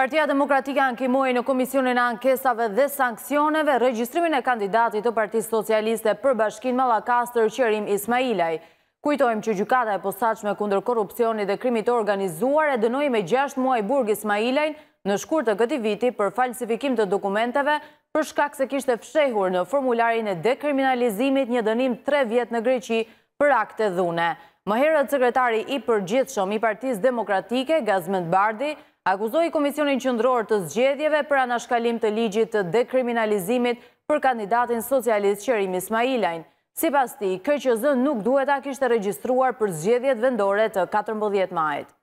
Partia Demokratika ankimoj në Komisionin Ankesave dhe Sankcioneve registrimin e kandidatit të Parti Socialiste për bashkin Malakastër Qerim Ismailaj. Kujtojmë që gjukata e posaqme kundër korupcioni dhe krimit organizuar e dënoj me 6 muaj burg Ismailajn në shkur të këti viti për falsifikim të dokumenteve për shkak se kishte fshehur në formularin e dekriminalizimit një dënim 3 vjet në Greqi për akte dhune. Më herët sekretari i përgjithë shumë i partiz demokratike, Gazmet Bardi, akuzoi Komisionin Qëndror të zgjedjeve për anashkalim të ligjit të dekriminalizimit për kandidatin socialist Qerim Ismailajnë. Si pas ti, KQZ nuk duhet a kishtë të registruar për zgjedjet vendore të 14 majtë.